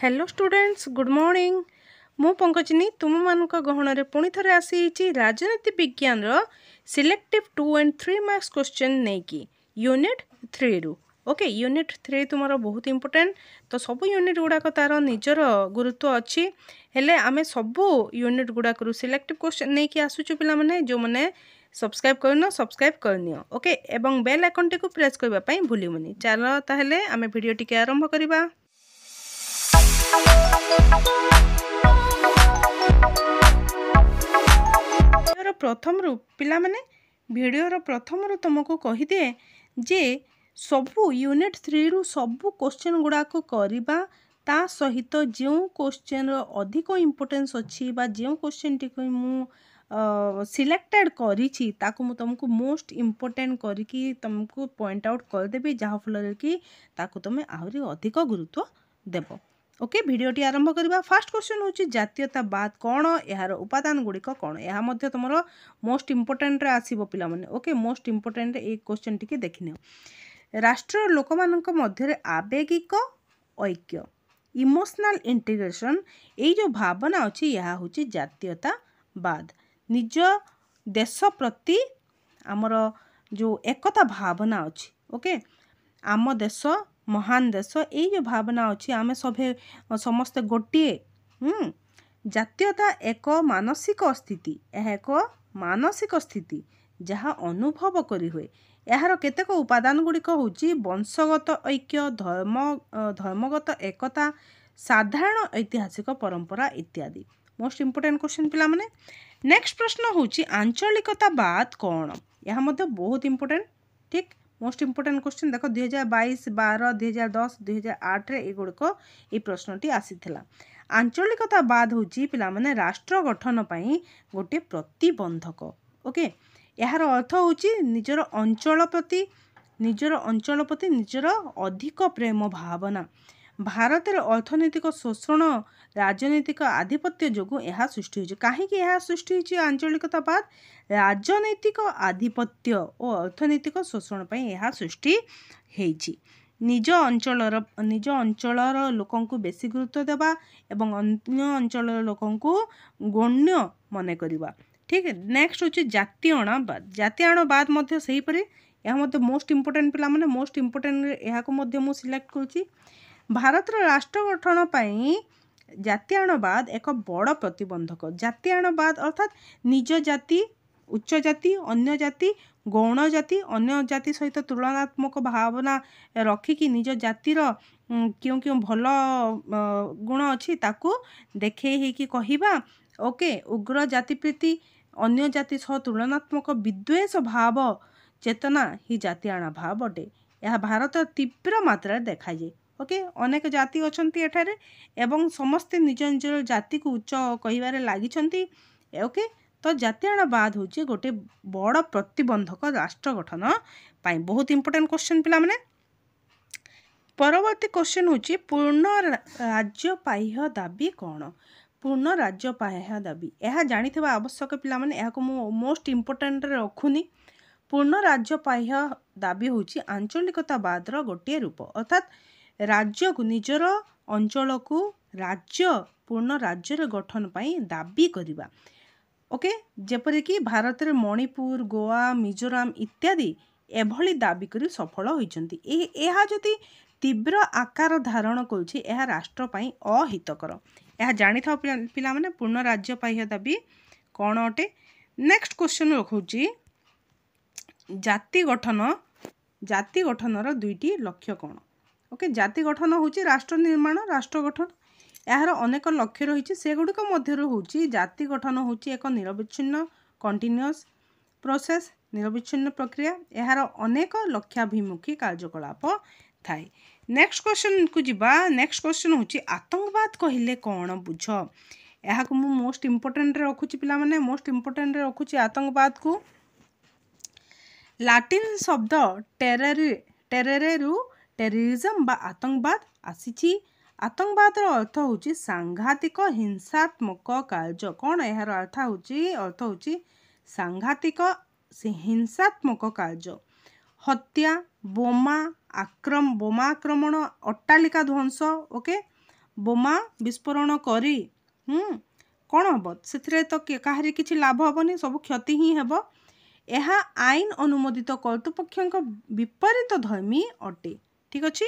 hello students good morning ମୁଁ ପଙ୍କଜିନୀ ତୁମମାନଙ୍କ ଗହଣରେ ପୁଣି ଥରେ ଆସିଯାଇଛି ରାଜନୀତି ବିଜ୍ଞାନର selective two and three marks question ନେଇକି ୟୁନିଟ୍ ଥ୍ରୀରୁ ଓକେ ୟୁନିଟ୍ ଥ୍ରୀ ତୁମର ବହୁତ ଇମ୍ପୋର୍ଟାଣ୍ଟ ତ ସବୁ ୟୁନିଟ୍ ଗୁଡ଼ାକ ତା'ର ନିଜର ଗୁରୁତ୍ୱ ଅଛି ହେଲେ ଆମେ ସବୁ ୟୁନିଟ୍ ଗୁଡ଼ାକରୁ ସିଲେକ୍ଟିଭ୍ କ୍ୱେଶ୍ଚିନ୍ ନେଇକି ଆସୁଛୁ ପିଲାମାନେ ଯେଉଁମାନେ ସବସ୍କ୍ରାଇବ୍ କରିନିଅ ସବସ୍କ୍ରାଇବ୍ କରିନିଅ ଓକେ ଏବଂ ବେଲ୍ ଆଇକନ୍ଟିକୁ ପ୍ରେସ୍ କରିବା ପାଇଁ ଭୁଲିବୁନି ଚାଲ ତାହେଲେ ଆମେ ଭିଡ଼ିଓ ଟିକେ ଆରମ୍ଭ କରିବା ପ୍ରଥମରୁ ପିଲାମାନେ ଭିଡ଼ିଓର ପ୍ରଥମରୁ ତୁମକୁ କହିଦିଏ ଯେ ସବୁ ୟୁନିଟ୍ ଥ୍ରୀରୁ ସବୁ କୋଶ୍ଚିନ୍ ଗୁଡ଼ାକ କରିବା ତା ସହିତ ଯେଉଁ କୋଶ୍ଚିନ୍ର ଅଧିକ ଇମ୍ପୋର୍ଟାନ୍ସ ଅଛି ବା ଯେଉଁ କୋଶ୍ଚିନ୍ଟିକୁ ମୁଁ ସିଲେକ୍ଟେଡ଼୍ କରିଛି ତାକୁ ମୁଁ ତୁମକୁ ମୋଷ୍ଟ ଇମ୍ପୋର୍ଟାଣ୍ଟ କରିକି ତୁମକୁ ପଏଣ୍ଟ ଆଉଟ୍ କରିଦେବି ଯାହାଫଳରେ କି ତାକୁ ତୁମେ ଆହୁରି ଅଧିକ ଗୁରୁତ୍ୱ ଦେବ ওকে ভিডিওটি আরম্ভ କରିବା ফার্স্ট কোশ্চেন হচ্ছে জাতীয়তাবাদ কোণ এর উপাদান গুড়িক কোণ এহা মধ্যে তোমার মোস্ট ইম্পর্টাটরে আসব পিলামানে ওকে মোস্ট ইম্পর্টাটরে এই কোশ্চেনটিকে দেখি নিও রাষ্ট্র লোকমানঙ্ক মধ্যে আবেগিক ঐক্য ইমোশনাল ইন্টিগ্রেশন এই যে ভাবনা অছি ইহা হচ্ছে জাতীয়তাবাদ নিজ দেশ প্রতি আমার যে একতা ভাবনা অছি ওকে আম দেশ ମହାନ ଦେଶ ଏଇ ଯେଉଁ ଭାବନା ଅଛି ଆମେ ସଭେ ସମସ୍ତେ ଗୋଟିଏ ଜାତୀୟତା ଏକ ମାନସିକ ସ୍ଥିତି ଏହା ଏକ ମାନସିକ ସ୍ଥିତି ଯାହା ଅନୁଭବ କରିହୁଏ ଏହାର କେତେକ ଉପାଦାନ ଗୁଡ଼ିକ ହେଉଛି ବଂଶଗତ ଐକ୍ୟ ଧର୍ମ ଧର୍ମଗତ ଏକତା ସାଧାରଣ ଐତିହାସିକ ପରମ୍ପରା ଇତ୍ୟାଦି ମୋଷ୍ଟ ଇମ୍ପୋର୍ଟାଣ୍ଟ କ୍ୱେଶ୍ଚିନ୍ ପିଲାମାନେ ନେକ୍ସଟ ପ୍ରଶ୍ନ ହେଉଛି ଆଞ୍ଚଳିକତା ବାଦ୍ କ'ଣ ଏହା ମଧ୍ୟ ବହୁତ ଇମ୍ପୋର୍ଟାଣ୍ଟ ଠିକ୍ ମୋଷ୍ଟ ଇମ୍ପୋର୍ଟାଣ୍ଟ କ୍ୱେଶ୍ଚିନ୍ ଦେଖ ଦୁଇହଜାର ବାଇଶ ବାର ଦୁଇହଜାର ଦଶ ଦୁଇହଜାର ଆଠରେ ଏଗୁଡ଼ିକ ଏହି ପ୍ରଶ୍ନଟି ଆସିଥିଲା ଆଞ୍ଚଳିକତା ବାଦ୍ ହେଉଛି ପିଲାମାନେ ରାଷ୍ଟ୍ର ଗଠନ ପାଇଁ ଗୋଟିଏ ପ୍ରତିବନ୍ଧକ ଓକେ ଏହାର ଅର୍ଥ ହେଉଛି ନିଜର ଅଞ୍ଚଳ ପ୍ରତି ନିଜର ଅଞ୍ଚଳ ପ୍ରତି ନିଜର ଅଧିକ ପ୍ରେମ ଭାବନା ଭାରତରେ ଅର୍ଥନୈତିକ ଶୋଷଣ ରାଜନୈତିକ ଆଧିପତ୍ୟ ଯୋଗୁଁ ଏହା ସୃଷ୍ଟି ହୋଇଛି କାହିଁକି ଏହା ସୃଷ୍ଟି ହୋଇଛି ଆଞ୍ଚଳିକତାବାଦ ରାଜନୈତିକ ଆଧିପତ୍ୟ ଓ ଅର୍ଥନୈତିକ ଶୋଷଣ ପାଇଁ ଏହା ସୃଷ୍ଟି ହେଇଛି ନିଜ ଅଞ୍ଚଳର ନିଜ ଅଞ୍ଚଳର ଲୋକଙ୍କୁ ବେଶୀ ଗୁରୁତ୍ୱ ଦେବା ଏବଂ ଅନ୍ୟ ଅଞ୍ଚଳର ଲୋକଙ୍କୁ ଗଣ୍ୟ ମନେ କରିବା ଠିକ୍ ନେକ୍ସଟ ହେଉଛି ଜାତୀୟଣବାଦ ଜାତୀୟଣବାଦ ମଧ୍ୟ ସେହିପରି ଏହା ମଧ୍ୟ ମୋଷ୍ଟ ଇମ୍ପୋର୍ଟାଣ୍ଟ ପିଲାମାନେ ମୋଷ୍ଟ ଇମ୍ପୋର୍ଟାଣ୍ଟ ଏହାକୁ ମଧ୍ୟ ମୁଁ ସିଲେକ୍ଟ କରୁଛି ଭାରତର ରାଷ୍ଟ୍ର ଗଠନ ପାଇଁ ଜାତୀୟଣବାଦ ଏକ ବଡ଼ ପ୍ରତିବନ୍ଧକ ଜାତୀୟଣବାଦ ଅର୍ଥାତ୍ ନିଜ ଜାତି ଉଚ୍ଚ ଜାତି ଅନ୍ୟ ଜାତି ଗୌଣ ଜାତି ଅନ୍ୟ ଜାତି ସହିତ ତୁଳନାତ୍ମକ ଭାବନା ରଖିକି ନିଜ ଜାତିର କେଉଁ କେଉଁ ଭଲ ଗୁଣ ଅଛି ତାକୁ ଦେଖେଇ ହେଇକି କହିବା ଓକେ ଉଗ୍ର ଜାତିପ୍ରୀତି ଅନ୍ୟ ଜାତି ସହ ତୁଳନାତ୍ମକ ବିଦ୍ୱେଷ ଭାବ ଚେତନା ହିଁ ଜାତୀୟଣ ଭାବ ଅଟେ ଏହା ଭାରତ ତୀବ୍ର ମାତ୍ରାରେ ଦେଖାଯାଏ ଓକେ ଅନେକ ଜାତି ଅଛନ୍ତି ଏଠାରେ ଏବଂ ସମସ୍ତେ ନିଜ ନିଜର ଜାତିକୁ ଉଚ୍ଚ କହିବାରେ ଲାଗିଛନ୍ତି ଓକେ ତ ଜାତୀୟତାବାଦ ହେଉଛି ଗୋଟେ ବଡ଼ ପ୍ରତିବନ୍ଧକ ରାଷ୍ଟ୍ର ଗଠନ ପାଇଁ ବହୁତ ଇମ୍ପୋର୍ଟାଣ୍ଟ କ୍ୱେଶ୍ଚନ୍ ପିଲାମାନେ ପରବର୍ତ୍ତୀ କ୍ୱେଶ୍ଚନ୍ ହେଉଛି ପୂର୍ଣ୍ଣ ରାଜ୍ୟ ପାହ୍ୟ ଦାବି କ'ଣ ପୂର୍ଣ୍ଣ ରାଜ୍ୟ ପାହ୍ୟ ଦାବି ଏହା ଜାଣିଥିବା ଆବଶ୍ୟକ ପିଲାମାନେ ଏହାକୁ ମୁଁ ମୋଷ୍ଟ ଇମ୍ପୋର୍ଟାଣ୍ଟରେ ରଖୁନି ପୂର୍ଣ୍ଣ ରାଜ୍ୟ ପାହ୍ୟ ଦାବି ହେଉଛି ଆଞ୍ଚଳିକତାବାଦର ଗୋଟିଏ ରୂପ ଅର୍ଥାତ୍ ରାଜ୍ୟକୁ ନିଜର ଅଞ୍ଚଳକୁ ରାଜ୍ୟ ପୂର୍ଣ୍ଣ ରାଜ୍ୟର ଗଠନ ପାଇଁ ଦାବି କରିବା ଓକେ ଯେପରିକି ଭାରତରେ ମଣିପୁର ଗୋଆ ମିଜୋରାମ ଇତ୍ୟାଦି ଏଭଳି ଦାବି କରି ସଫଳ ହୋଇଛନ୍ତି ଏହା ଯଦି ତୀବ୍ର ଆକାର ଧାରଣ କରୁଛି ଏହା ରାଷ୍ଟ୍ର ପାଇଁ ଅହିତକର ଏହା ଜାଣିଥାଉ ପିଲାମାନେ ପୂର୍ଣ୍ଣ ରାଜ୍ୟ ପାହ୍ୟ ଦାବି କ'ଣ ଅଟେ ନେକ୍ସଟ କ୍ୱେଶ୍ଚନ୍ ରଖୁଛି ଜାତି ଗଠନ ଜାତି ଗଠନର ଦୁଇଟି ଲକ୍ଷ୍ୟ କ'ଣ ଓକେ ଜାତି ଗଠନ ହେଉଛି ରାଷ୍ଟ୍ର ନିର୍ମାଣ ରାଷ୍ଟ୍ର ଗଠନ ଏହାର ଅନେକ ଲକ୍ଷ୍ୟ ରହିଛି ସେଗୁଡ଼ିକ ମଧ୍ୟରୁ ହେଉଛି ଜାତି ଗଠନ ହେଉଛି ଏକ ନିରବିଚ୍ଛିନ୍ନ କଣ୍ଟିନ୍ୟୁଅସ୍ ପ୍ରୋସେସ୍ ନିରବିଚ୍ଛିନ୍ନ ପ୍ରକ୍ରିୟା ଏହାର ଅନେକ ଲକ୍ଷ୍ୟାଭିମୁଖୀ କାର୍ଯ୍ୟକଳାପ ଥାଏ ନେକ୍ସଟ କ୍ୱେଶ୍ଚନକୁ ଯିବା ନେକ୍ସଟ କ୍ୱେଶ୍ଚନ ହେଉଛି ଆତଙ୍କବାଦ କହିଲେ କ'ଣ ବୁଝ ଏହାକୁ ମୁଁ ମୋଷ୍ଟ ଇମ୍ପୋର୍ଟାଣ୍ଟରେ ରଖୁଛି ପିଲାମାନେ ମୋଷ୍ଟ ଇମ୍ପୋର୍ଟାଣ୍ଟରେ ରଖୁଛି ଆତଙ୍କବାଦକୁ ଲାଟିନ୍ ଶବ୍ଦ ଟେରେରେ ଟେରେରେରୁ ଟେରୋରିଜମ୍ ବା ଆତଙ୍କବାଦ ଆସିଛି ଆତଙ୍କବାଦର ଅର୍ଥ ହେଉଛି ସାଂଘାତିକ ହିଂସାତ୍ମକ କାର୍ଯ୍ୟ କ'ଣ ଏହାର ଅର୍ଥ ହେଉଛି ଅର୍ଥ ହେଉଛି ସାଂଘାତିକ ହିଂସାତ୍ମକ କାର୍ଯ୍ୟ ହତ୍ୟା ବୋମା ଆକ୍ରମ ବୋମା ଆକ୍ରମଣ ଅଟ୍ଟାଳିକା ଧ୍ୱଂସ ଓକେ ବୋମା ବିସ୍ଫୋରଣ କରି କ'ଣ ହେବ ସେଥିରେ ତ କାହାରି କିଛି ଲାଭ ହେବନି ସବୁ କ୍ଷତି ହିଁ ହେବ ଏହା ଆଇନ ଅନୁମୋଦିତ କର୍ତ୍ତୃପକ୍ଷଙ୍କ ବିପରୀତ ଧର୍ମୀ ଅଟେ ଠିକ୍ ଅଛି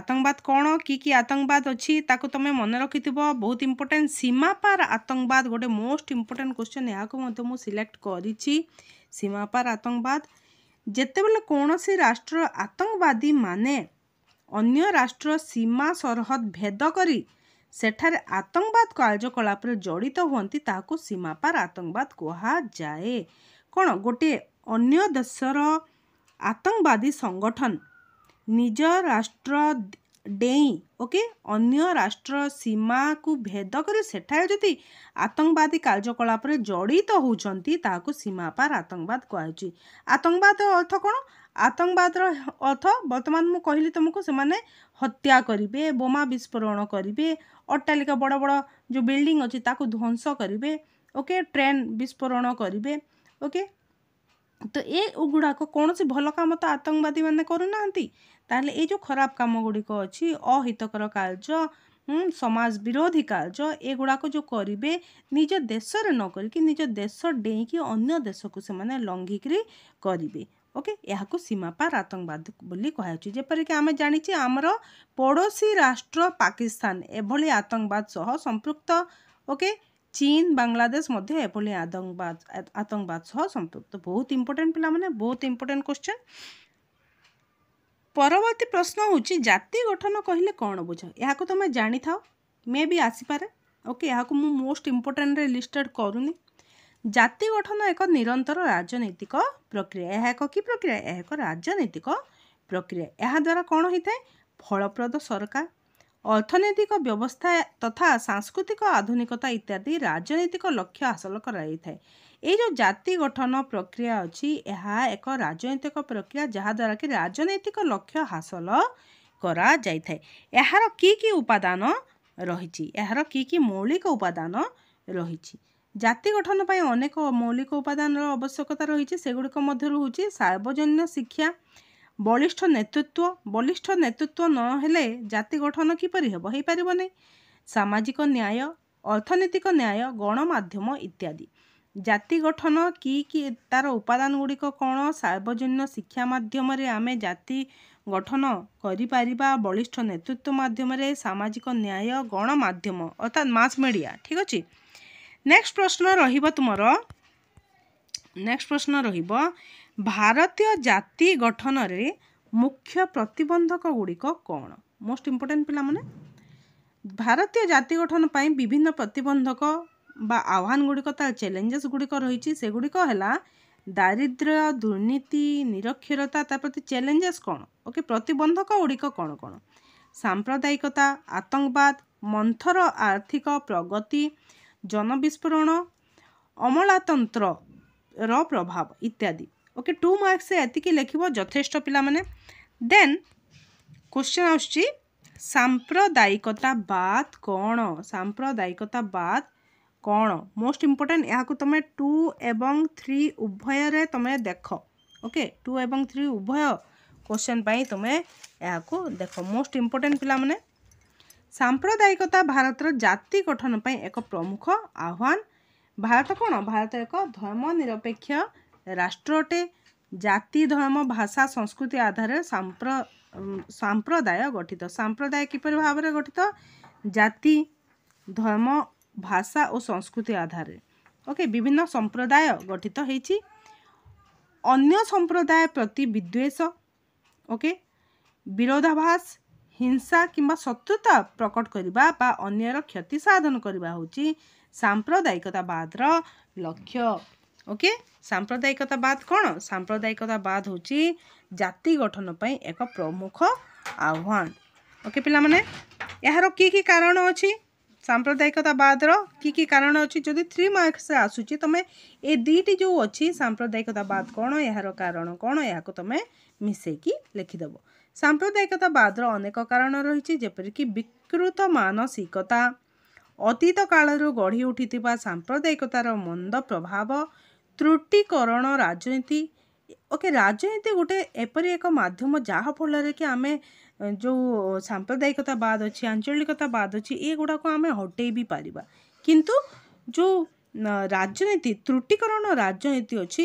ଆତଙ୍କବାଦ କ'ଣ କି କି ଆତଙ୍କବାଦ ଅଛି ତାକୁ ତୁମେ ମନେ ରଖିଥିବ ବହୁତ ଇମ୍ପୋର୍ଟାଣ୍ଟ ସୀମାପାର ଆତଙ୍କବାଦ ଗୋଟେ ମୋଷ୍ଟ ଇମ୍ପୋର୍ଟାଣ୍ଟ କ୍ୱେଶ୍ଚନ୍ ଏହାକୁ ମଧ୍ୟ ମୁଁ ସିଲେକ୍ଟ କରିଛି ସୀମାପାର ଆତଙ୍କବାଦ ଯେତେବେଳେ କୌଣସି ରାଷ୍ଟ୍ର ଆତଙ୍କବାଦୀମାନେ ଅନ୍ୟ ରାଷ୍ଟ୍ର ସୀମା ସରହଦ ଭେଦ କରି ସେଠାରେ ଆତଙ୍କବାଦ କାର୍ଯ୍ୟକଳାପରେ ଜଡ଼ିତ ହୁଅନ୍ତି ତାହାକୁ ସୀମାପାର ଆତଙ୍କବାଦ କୁହାଯାଏ କ'ଣ ଗୋଟିଏ ଅନ୍ୟ ଦେଶର ଆତଙ୍କବାଦୀ ସଂଗଠନ ନିଜ ରାଷ୍ଟ୍ର ଡେଇଁ ଓକେ ଅନ୍ୟ ରାଷ୍ଟ୍ର ସୀମାକୁ ଭେଦ କରି ସେଠାରେ ଯଦି ଆତଙ୍କବାଦୀ କାର୍ଯ୍ୟକଳାପରେ ଜଡ଼ିତ ହେଉଛନ୍ତି ତାହାକୁ ସୀମାପାର ଆତଙ୍କବାଦ କୁହାଯାଉଛି ଆତଙ୍କବାଦ ଅର୍ଥ କ'ଣ ଆତଙ୍କବାଦର ଅର୍ଥ ବର୍ତ୍ତମାନ ମୁଁ କହିଲି ତୁମକୁ ସେମାନେ ହତ୍ୟା କରିବେ ବୋମା ବିସ୍ଫୋରଣ କରିବେ ଅଟ୍ଟାଳିକା ବଡ଼ ବଡ଼ ଯେଉଁ ବିଲ୍ଡିଂ ଅଛି ତାକୁ ଧ୍ୱଂସ କରିବେ ଓକେ ଟ୍ରେନ୍ ବିସ୍ଫୋରଣ କରିବେ ଓକେ ତ ଏଗୁଡ଼ାକ କୌଣସି ଭଲ କାମ ତ ଆତଙ୍କବାଦୀମାନେ କରୁନାହାନ୍ତି ତାହେଲେ ଏଇ ଯେଉଁ ଖରାପ କାମ ଗୁଡ଼ିକ ଅଛି ଅହିତକର କାର୍ଯ୍ୟ ସମାଜ ବିରୋଧୀ କାର୍ଯ୍ୟ ଏଗୁଡ଼ାକ ଯେଉଁ କରିବେ ନିଜ ଦେଶରେ ନ କରିକି ନିଜ ଦେଶ ଡେଇଁକି ଅନ୍ୟ ଦେଶକୁ ସେମାନେ ଲଙ୍ଘିକିରି କରିବେ ଓକେ ଏହାକୁ ସୀମାପାର ଆତଙ୍କବାଦ ବୋଲି କୁହାଯାଉଛି ଯେପରିକି ଆମେ ଜାଣିଛେ ଆମର ପଡ଼ୋଶୀ ରାଷ୍ଟ୍ର ପାକିସ୍ତାନ ଏଭଳି ଆତଙ୍କବାଦ ସହ ସମ୍ପୃକ୍ତ ଓକେ ଚୀନ ବାଂଲାଦେଶ ମଧ୍ୟ ଏଭଳି ଆତଙ୍କବାଦ ଆତଙ୍କବାଦ ସହ ସମ୍ପୃକ୍ତ ବହୁତ ଇମ୍ପୋର୍ଟାଣ୍ଟ ପିଲାମାନେ ବହୁତ ଇମ୍ପୋର୍ଟାଣ୍ଟ କ୍ୱେଶ୍ଚନ୍ ପରବର୍ତ୍ତୀ ପ୍ରଶ୍ନ ହେଉଛି ଜାତି ଗଠନ କହିଲେ କ'ଣ ବୁଝ ଏହାକୁ ତୁମେ ଜାଣିଥାଅ ମେ ବି ଆସିପାରେ ଓକେ ଏହାକୁ ମୁଁ ମୋଷ୍ଟ ଇମ୍ପୋର୍ଟାଣ୍ଟରେ ଲିଷ୍ଟେଡ଼ କରୁନି ଜାତି ଗଠନ ଏକ ନିରନ୍ତର ରାଜନୈତିକ ପ୍ରକ୍ରିୟା ଏହା ଏକ କି ପ୍ରକ୍ରିୟା ଏହା ଏକ ରାଜନୈତିକ ପ୍ରକ୍ରିୟା ଏହାଦ୍ୱାରା କ'ଣ ହୋଇଥାଏ ଫଳପ୍ରଦ ସରକାର ଅର୍ଥନୈତିକ ବ୍ୟବସ୍ଥା ତଥା ସାଂସ୍କୃତିକ ଆଧୁନିକତା ଇତ୍ୟାଦି ରାଜନୈତିକ ଲକ୍ଷ୍ୟ ହାସଲ କରାଯାଇଥାଏ ଏଇ ଯେଉଁ ଜାତି ଗଠନ ପ୍ରକ୍ରିୟା ଅଛି ଏହା ଏକ ରାଜନୈତିକ ପ୍ରକ୍ରିୟା ଯାହାଦ୍ୱାରା କି ରାଜନୈତିକ ଲକ୍ଷ୍ୟ ହାସଲ କରାଯାଇଥାଏ ଏହାର କି କି ଉପାଦାନ ରହିଛି ଏହାର କି କି ମୌଳିକ ଉପାଦାନ ରହିଛି ଜାତି ଗଠନ ପାଇଁ ଅନେକ ମୌଳିକ ଉପାଦାନର ଆବଶ୍ୟକତା ରହିଛି ସେଗୁଡ଼ିକ ମଧ୍ୟରୁ ହେଉଛି ସାର୍ବଜନୀନ ଶିକ୍ଷା ବଳିଷ୍ଠ ନେତୃତ୍ୱ ବଳିଷ୍ଠ ନେତୃତ୍ୱ ନହେଲେ ଜାତି ଗଠନ କିପରି ହେବ ହେଇପାରିବ ନାହିଁ ସାମାଜିକ ନ୍ୟାୟ ଅର୍ଥନୈତିକ ନ୍ୟାୟ ଗଣମାଧ୍ୟମ ଇତ୍ୟାଦି ଜାତି ଗଠନ କି କି ତାର ଉପାଦାନ ଗୁଡ଼ିକ କ'ଣ ସାର୍ବଜନୀନ ଶିକ୍ଷା ମାଧ୍ୟମରେ ଆମେ ଜାତି ଗଠନ କରିପାରିବା ବଳିଷ୍ଠ ନେତୃତ୍ୱ ମାଧ୍ୟମରେ ସାମାଜିକ ନ୍ୟାୟ ଗଣମାଧ୍ୟମ ଅର୍ଥାତ୍ ମାସ୍ ମିଡ଼ିଆ ଠିକ୍ ଅଛି ନେକ୍ସଟ ପ୍ରଶ୍ନ ରହିବ ତୁମର ନେକ୍ସଟ ପ୍ରଶ୍ନ ରହିବ ଭାରତୀୟ ଜାତି ଗଠନରେ ମୁଖ୍ୟ ପ୍ରତିବନ୍ଧକ ଗୁଡ଼ିକ କ'ଣ ମୋଷ୍ଟ ଇମ୍ପୋର୍ଟାଣ୍ଟ ପିଲାମାନେ ଭାରତୀୟ ଜାତି ଗଠନ ପାଇଁ ବିଭିନ୍ନ ପ୍ରତିବନ୍ଧକ ବା ଆହ୍ୱାନ ଗୁଡ଼ିକ ତା ଚ୍ୟାଲେଞ୍ଜେସ୍ ଗୁଡ଼ିକ ରହିଛି ସେଗୁଡ଼ିକ ହେଲା ଦାରିଦ୍ର୍ୟ ଦୁର୍ନୀତି ନିରକ୍ଷରତା ତା ପ୍ରତି ଚ୍ୟାଲେଞ୍ଜେସ୍ କ'ଣ ଓକେ ପ୍ରତିବନ୍ଧକ ଗୁଡ଼ିକ କ'ଣ କ'ଣ ସାମ୍ପ୍ରଦାୟିକତା ଆତଙ୍କବାଦ ମନ୍ଥର ଆର୍ଥିକ ପ୍ରଗତି ଜନବିସ୍ଫୋରଣ ଅମଳାତନ୍ତ୍ରର ପ୍ରଭାବ ଇତ୍ୟାଦି ଓକେ ଟୁ ମାର୍କସରେ ଏତିକି ଲେଖିବ ଯଥେଷ୍ଟ ପିଲାମାନେ ଦେନ୍ କୋଶ୍ଚିନ୍ ଆସୁଛି ସାମ୍ପ୍ରଦାୟିକତା ବାଦ କ'ଣ ସାମ୍ପ୍ରଦାୟିକତା ବାଦ୍ କ'ଣ ମୋଷ୍ଟ ଇମ୍ପୋର୍ଟାଣ୍ଟ ଏହାକୁ ତୁମେ ଟୁ ଏବଂ ଥ୍ରୀ ଉଭୟରେ ତୁମେ ଦେଖ ଓକେ ଟୁ ଏବଂ ଥ୍ରୀ ଉଭୟ କୋଶ୍ଚେନ୍ ପାଇଁ ତୁମେ ଏହାକୁ ଦେଖ ମୋଷ୍ଟ ଇମ୍ପୋର୍ଟାଣ୍ଟ ପିଲାମାନେ ସାମ୍ପ୍ରଦାୟିକତା ଭାରତର ଜାତି ଗଠନ ପାଇଁ ଏକ ପ୍ରମୁଖ ଆହ୍ୱାନ ଭାରତ କ'ଣ ଭାରତ ଏକ ଧର୍ମ ନିରପେକ୍ଷ ରାଷ୍ଟ୍ର ଅଟେ ଜାତି ଧର୍ମ ଭାଷା ସଂସ୍କୃତି ଆଧାରରେ ସାମ୍ପ୍ର ସାମ୍ପ୍ରଦାୟ ଗଠିତ ସାମ୍ପ୍ରଦାୟ କିପରି ଭାବରେ ଗଠିତ ଜାତି ଧର୍ମ ଭାଷା ଓ ସଂସ୍କୃତି ଆଧାରରେ ଓକେ ବିଭିନ୍ନ ସମ୍ପ୍ରଦାୟ ଗଠିତ ହେଇଛି ଅନ୍ୟ ସମ୍ପ୍ରଦାୟ ପ୍ରତି ବିଦ୍ୱେଷ ଓକେ ବିରୋଧାଭାସ ହିଂସା କିମ୍ବା ଶତ୍ରୁତା ପ୍ରକଟ କରିବା ବା ଅନ୍ୟର କ୍ଷତି ସାଧନ କରିବା ହେଉଛି ସାମ୍ପ୍ରଦାୟିକତାବାଦର ଲକ୍ଷ୍ୟ ଓକେ ସାମ୍ପ୍ରଦାୟିକତାବାଦ କ'ଣ ସାମ୍ପ୍ରଦାୟିକତାବାଦ ହେଉଛି ଜାତି ଗଠନ ପାଇଁ ଏକ ପ୍ରମୁଖ ଆହ୍ୱାନ ଓକେ ପିଲାମାନେ ଏହାର କି କି କାରଣ ଅଛି ସାମ୍ପ୍ରଦାୟିକତା ବାଦର କି କି କାରଣ ଅଛି ଯଦି ଥ୍ରୀ ମାର୍କସରେ ଆସୁଛି ତମେ ଏ ଦୁଇଟି ଯେଉଁ ଅଛି ସାମ୍ପ୍ରଦାୟିକତା ବାଦ କ'ଣ ଏହାର କାରଣ କ'ଣ ଏହାକୁ ତମେ ମିଶାଇକି ଲେଖିଦେବ ସାମ୍ପ୍ରଦାୟିକତା ବାଦର ଅନେକ କାରଣ ରହିଛି ଯେପରିକି ବିକୃତ ମାନସିକତା ଅତୀତ କାଳରୁ ଗଢ଼ି ଉଠିଥିବା ସାମ୍ପ୍ରଦାୟିକତାର ମନ୍ଦ ପ୍ରଭାବ ତ୍ରୁଟିକରଣ ରାଜନୀତି ଓକେ ରାଜନୀତି ଗୋଟେ ଏପରି ଏକ ମାଧ୍ୟମ ଯାହା ଫଳରେ କି ଆମେ ଯେଉଁ ସାମ୍ପ୍ରଦାୟିକତା ବାଦ ଅଛି ଆଞ୍ଚଳିକତା ବାଦ ଅଛି ଏଗୁଡ଼ାକୁ ଆମେ ହଟେଇ ବି ପାରିବା କିନ୍ତୁ ଯେଉଁ ରାଜନୀତି ତ୍ରୁଟିକରଣ ରାଜନୀତି ଅଛି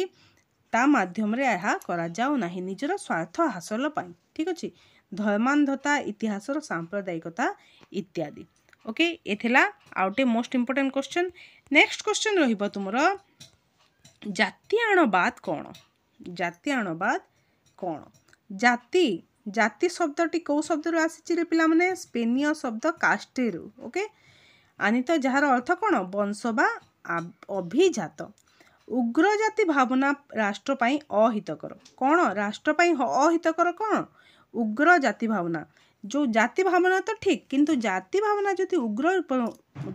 ତା ମାଧ୍ୟମରେ ଏହା କରାଯାଉ ନାହିଁ ନିଜର ସ୍ୱାର୍ଥ ହାସଲ ପାଇଁ ଠିକ୍ ଅଛି ଧର୍ମାନ୍ଧତା ଇତିହାସର ସାମ୍ପ୍ରଦାୟିକତା ଇତ୍ୟାଦି ଓକେ ଏ ଥିଲା ଆଉ ଗୋଟେ most important question next question ରହିବ ତୁମର ଜାତୀୟ ଆଣବାଦ କ'ଣ ଜାତୀୟ ଆଣବାଦ କ'ଣ ଜାତି জাতি শব্দটি କେଉଁ ଶବ୍ଦରୁ ଆସିଛିରେ ପିଲାମାନେ ସ୍ପେନୀୟ ଶବ୍ଦ କାଷ୍ଟ୍ରିରୁ ଓକେ ଆନିତ ଯାହାର ଅର୍ଥ କ'ଣ ବଂଶ ବା ଅଭିଜାତ ଉଗ୍ର ଜାତି ଭାବନା ରାଷ୍ଟ୍ର ପାଇଁ ଅହିତକର କ'ଣ ରାଷ୍ଟ୍ର ପାଇଁ ଅହିତକର କ'ଣ ଉଗ୍ର ଜାତି ଭାବନା ଯେଉଁ ଜାତି ଭାବନା ତ ଠିକ୍ କିନ୍ତୁ ଜାତି ଭାବନା ଯଦି ଉଗ୍ର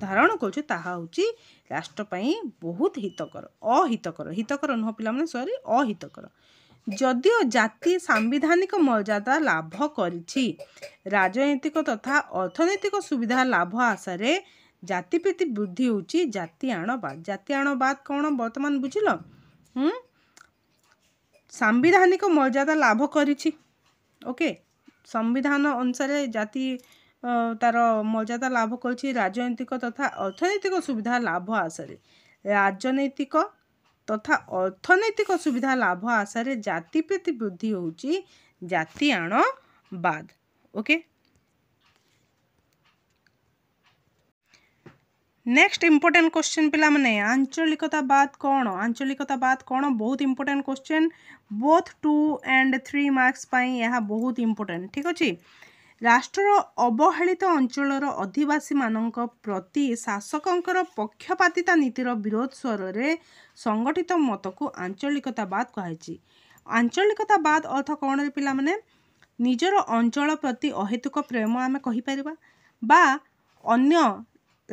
ଧାରଣ କରୁଛୁ ତାହା ହେଉଛି ରାଷ୍ଟ୍ର ପାଇଁ ବହୁତ ହିତକର ଅହିତକର ହିତକର ନୁହଁ ପିଲାମାନେ ସରି ଅହିତକର ଯଦିଓ ଜାତି ସାମ୍ବିଧାନିକ ମର୍ଯ୍ୟାଦା ଲାଭ କରିଛି ରାଜନୈତିକ ତଥା ଅର୍ଥନୈତିକ ସୁବିଧା ଲାଭ ଆଶାରେ ଜାତିପ୍ରୀତି ବୃଦ୍ଧି ହେଉଛି ଜାତି ଆଣବାଦ ଜାତି ଆଣବାଦ କ'ଣ ବର୍ତ୍ତମାନ ବୁଝିଲ ସାମ୍ବିଧାନିକ ମର୍ଯ୍ୟାଦା ଲାଭ କରିଛି ଓକେ ସମ୍ବିଧାନ ଅନୁସାରେ ଜାତି ତାର ମର୍ଯ୍ୟାଦା ଲାଭ କରିଛି ରାଜନୈତିକ ତଥା ଅର୍ଥନୈତିକ ସୁବିଧା ଲାଭ ଆଶାରେ ରାଜନୈତିକ ତଥା ଅର୍ଥନୈତିକ ସୁବିଧା ଲାଭ ଆଶାରେ ଜାତି ପ୍ରତି ବୃଦ୍ଧି ହେଉଛି ଜାତି ଆଣବାଦ ଓକେ ନେକ୍ସଟ ଇମ୍ପୋର୍ଟାଣ୍ଟ କ୍ୱେଶ୍ଚନ୍ ପିଲାମାନେ ଆଞ୍ଚଳିକତାବାଦ କ'ଣ ଆଞ୍ଚଳିକତାବାଦ କ'ଣ ବହୁତ important question both two and three marks ପାଇଁ ଏହା ବହୁତ ଇମ୍ପୋର୍ଟାଣ୍ଟ ଠିକ୍ ଅଛି ରାଷ୍ଟ୍ରର ଅବହେଳିତ ଅଞ୍ଚଳର ଅଧିବାସୀମାନଙ୍କ ପ୍ରତି ଶାସକଙ୍କର ପକ୍ଷପାତିତା ନୀତିର ବିରୋଧ ସ୍ୱରରେ ସଂଗଠିତ ମତକୁ ଆଞ୍ଚଳିକତାବାଦ କୁହାଯାଇଛି ଆଞ୍ଚଳିକତାବାଦ ଅର୍ଥ କ'ଣ ପିଲାମାନେ ନିଜର ଅଞ୍ଚଳ ପ୍ରତି ଅହେତୁକ ପ୍ରେମ ଆମେ କହିପାରିବା ବା ଅନ୍ୟ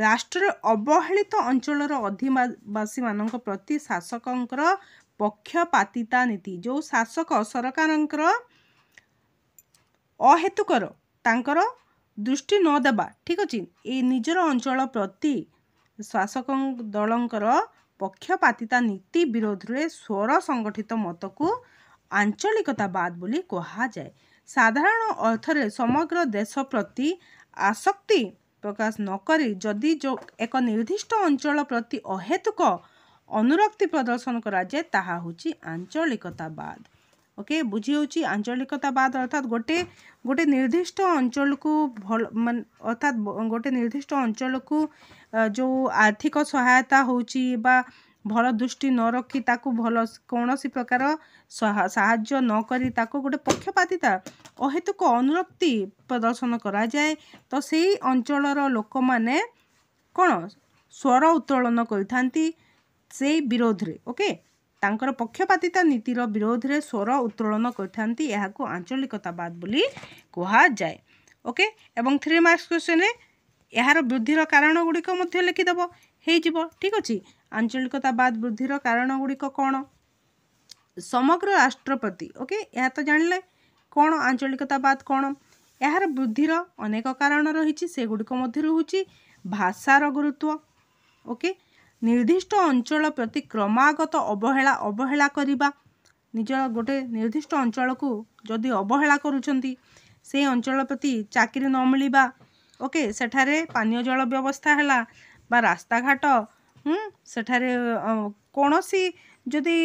ରାଷ୍ଟ୍ରର ଅବହେଳିତ ଅଞ୍ଚଳର ଅଧିବାସୀମାନଙ୍କ ପ୍ରତି ଶାସକଙ୍କର ପକ୍ଷପାତିତା ନୀତି ଯେଉଁ ଶାସକ ସରକାରଙ୍କର ଅହେତୁକର ତାଙ୍କର ଦୃଷ୍ଟି ନ ଦେବା ଠିକ୍ ଅଛି ଏ ନିଜର ଅଞ୍ଚଳ ପ୍ରତି ଶାସକ ଦଳଙ୍କର ପକ୍ଷପାତିତା ନୀତି ବିରୋଧରେ ସ୍ୱର ସଂଗଠିତ ମତକୁ ଆଞ୍ଚଳିକତାବାଦ ବୋଲି କୁହାଯାଏ ସାଧାରଣ ଅର୍ଥରେ ସମଗ୍ର ଦେଶ ପ୍ରତି ଆସକ୍ତି ପ୍ରକାଶ ନ କରି ଯଦି ଏକ ନିର୍ଦ୍ଦିଷ୍ଟ ଅଞ୍ଚଳ ପ୍ରତି ଅହେତୁକ ଅନୁରକ୍ତି ପ୍ରଦର୍ଶନ କରାଯାଏ ତାହା ହେଉଛି ଆଞ୍ଚଳିକତାବାଦ ওকে বুঝি হচ্ছে আঞ্চলিকতাবাদ অর্থাৎ গোটে গোটে নির্দিষ্ট অঞ্চলକୁ ଭଲ ମାନେ ଅର୍ଥାତ୍ ଗୋଟେ ନିର୍ଦ୍ଦିଷ୍ଟ ଅଞ୍ଚଳକୁ ଯେଉଁ ଆର୍ଥିକ ସହାୟତା ହେଉଛି ବା ଭଲ ଦୃଷ୍ଟି ନ ରଖି ତାକୁ ଭଲ କୌଣସି ପ୍ରକାର ସାହାଯ୍ୟ ନ କରି ତାକୁ ଗୋଟେ ପକ୍ଷପାତିତା ଅହେତୁକ ଅନୁରକ୍ତି ପ୍ରଦର୍ଶନ କରାଯାଏ ତ ସେଇ ଅଞ୍ଚଳର ଲୋକମାନେ କ'ଣ ସ୍ୱର ଉତ୍ତୋଳନ କରିଥାନ୍ତି ସେଇ ବିରୋଧରେ ଓକେ ତାଙ୍କର ପକ୍ଷପାତିତା ନୀତିର ବିରୋଧରେ ସ୍ୱର ଉତ୍ତୋଳନ କରିଥାନ୍ତି ଏହାକୁ ଆଞ୍ଚଳିକତାବାଦ ବୋଲି କୁହାଯାଏ ଓକେ ଏବଂ ଥ୍ରୀ ମାର୍କ୍ସ କ୍ୱେଶ୍ଚିନ୍ରେ ଏହାର ବୃଦ୍ଧିର କାରଣ ଗୁଡ଼ିକ ମଧ୍ୟ ଲେଖିଦେବ ହେଇଯିବ ଠିକ୍ ଅଛି ଆଞ୍ଚଳିକତାବାଦ ବୃଦ୍ଧିର କାରଣ ଗୁଡ଼ିକ କ'ଣ ସମଗ୍ର ରାଷ୍ଟ୍ରପତି ଓକେ ଏହା ତ ଜାଣିଲେ କ'ଣ ଆଞ୍ଚଳିକତାବାଦ କ'ଣ ଏହାର ବୃଦ୍ଧିର ଅନେକ କାରଣ ରହିଛି ସେଗୁଡ଼ିକ ମଧ୍ୟରୁ ହେଉଛି ଭାଷାର ଗୁରୁତ୍ୱ ଓକେ ନିର୍ଦ୍ଦିଷ୍ଟ ଅଞ୍ଚଳ ପ୍ରତି କ୍ରମାଗତ ଅବହେଳା ଅବହେଳା କରିବା ନିଜ ଗୋଟେ ନିର୍ଦ୍ଦିଷ୍ଟ ଅଞ୍ଚଳକୁ ଯଦି ଅବହେଳା କରୁଛନ୍ତି ସେ ଅଞ୍ଚଳ ପ୍ରତି ଚାକିରି ନ ମିଳିବା ଓକେ ସେଠାରେ ପାନୀୟ ଜଳ ବ୍ୟବସ୍ଥା ହେଲା ବା ରାସ୍ତାଘାଟ ସେଠାରେ କୌଣସି ଯଦି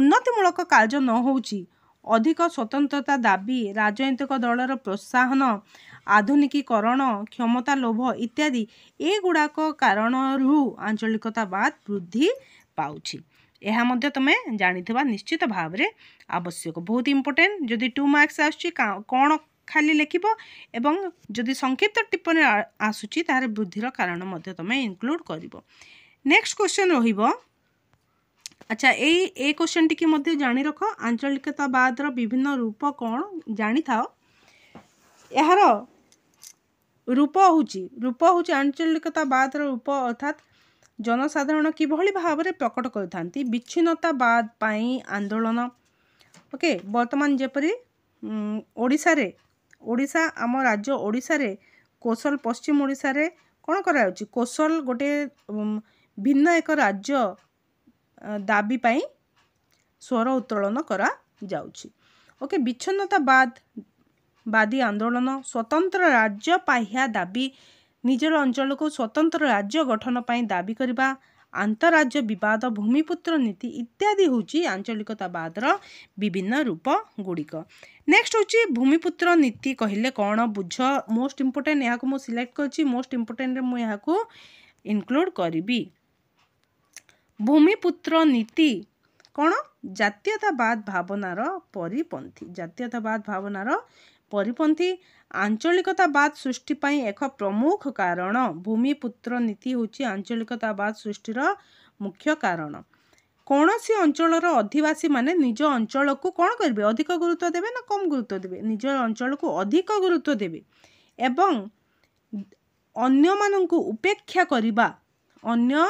ଉନ୍ନତିମୂଳକ କାର୍ଯ୍ୟ ନ ହେଉଛି ଅଧିକ ସ୍ୱତନ୍ତ୍ରତା ଦାବି ରାଜନୈତିକ ଦଳର ପ୍ରୋତ୍ସାହନ ଆଧୁନିକୀକରଣ କ୍ଷମତା ଲୋଭ ଇତ୍ୟାଦି ଏଗୁଡ଼ାକ କାରଣରୁ ଆଞ୍ଚଳିକତାବାଦ ବୃଦ୍ଧି ପାଉଛି ଏହା ମଧ୍ୟ ତୁମେ ଜାଣିଥିବା ନିଶ୍ଚିତ ଭାବରେ ଆବଶ୍ୟକ ବହୁତ ଇମ୍ପୋର୍ଟାଣ୍ଟ ଯଦି ଟୁ ମାର୍କସ୍ ଆସୁଛି କ'ଣ ଖାଲି ଲେଖିବ ଏବଂ ଯଦି ସଂକ୍ଷିପ୍ତ ଟିପ୍ପଣୀ ଆସୁଛି ତାହାର ବୃଦ୍ଧିର କାରଣ ମଧ୍ୟ ତୁମେ ଇନକ୍ଲୁଡ଼ କରିବ ନେକ୍ସଟ କ୍ୱେଶ୍ଚନ୍ ରହିବ ଆଚ୍ଛା ଏଇ ଏ କ୍ୱେଶ୍ଚନ୍ଟିକି ମଧ୍ୟ ଜାଣି ରଖ ଆଞ୍ଚଳିକତାବାଦର ବିଭିନ୍ନ ରୂପ କ'ଣ ଜାଣିଥାଅ ଏହାର ରୂପ ହେଉଛି ରୂପ ହେଉଛି ଆଞ୍ଚଳିକତାବାଦର ରୂପ ଅର୍ଥାତ୍ ଜନସାଧାରଣ କିଭଳି ଭାବରେ ପ୍ରକଟ କରିଥାନ୍ତି ବିଚ୍ଛିନ୍ନତାବାଦ ପାଇଁ ଆନ୍ଦୋଳନ ଓକେ ବର୍ତ୍ତମାନ ଯେପରି ଓଡ଼ିଶାରେ ଓଡ଼ିଶା ଆମ ରାଜ୍ୟ ଓଡ଼ିଶାରେ କୋଶଲ ପଶ୍ଚିମ ଓଡ଼ିଶାରେ କ'ଣ କରାଯାଉଛି କୋଶଲ ଗୋଟିଏ ଭିନ୍ନ ଏକ ରାଜ୍ୟ ଦାବି ପାଇଁ ସ୍ୱର ଉତ୍ତୋଳନ କରାଯାଉଛି ଓକେ ବିଚ୍ଛିନ୍ନତାବାଦ ବାଦୀ ଆନ୍ଦୋଳନ ସ୍ୱତନ୍ତ୍ର ରାଜ୍ୟ ପାହ୍ୟା ଦାବି ନିଜର ଅଞ୍ଚଳକୁ ସ୍ୱତନ୍ତ୍ର ରାଜ୍ୟ ଗଠନ ପାଇଁ ଦାବି କରିବା ଆନ୍ତଃରାଜ୍ୟ ବିବାଦ ଭୂମିପୁତ୍ର ନୀତି ଇତ୍ୟାଦି ହେଉଛି ଆଞ୍ଚଳିକତାବାଦର ବିଭିନ୍ନ ରୂପ ଗୁଡ଼ିକ ନେକ୍ସଟ ହେଉଛି ଭୂମିପୁତ୍ର ନୀତି କହିଲେ କ'ଣ ବୁଝ ମୋଷ୍ଟ ଇମ୍ପୋର୍ଟାଣ୍ଟ ଏହାକୁ ମୁଁ ସିଲେକ୍ଟ କରିଛି ମୋଷ୍ଟ ଇମ୍ପୋର୍ଟାଣ୍ଟରେ ମୁଁ ଏହାକୁ ଇନକ୍ଲୁଡ଼ କରିବି ଭୂମିପୁତ୍ର ନୀତି କ'ଣ ଜାତୀୟତାବାଦ ଭାବନାର ପରିପନ୍ଥୀ ଜାତୀୟତାବାଦ ଭାବନାର ପରିପନ୍ଥୀ ଆଞ୍ଚଳିକତାବାଦ ସୃଷ୍ଟି ପାଇଁ ଏକ ପ୍ରମୁଖ କାରଣ ଭୂମିପୁତ୍ର ନୀତି ହେଉଛି ଆଞ୍ଚଳିକତାବାଦ ସୃଷ୍ଟିର ମୁଖ୍ୟ କାରଣ କୌଣସି ଅଞ୍ଚଳର ଅଧିବାସୀମାନେ ନିଜ ଅଞ୍ଚଳକୁ କ'ଣ କରିବେ ଅଧିକ ଗୁରୁତ୍ୱ ଦେବେ ନା କମ୍ ଗୁରୁତ୍ୱ ଦେବେ ନିଜ ଅଞ୍ଚଳକୁ ଅଧିକ ଗୁରୁତ୍ୱ ଦେବେ ଏବଂ ଅନ୍ୟମାନଙ୍କୁ ଉପେକ୍ଷା କରିବା ଅନ୍ୟ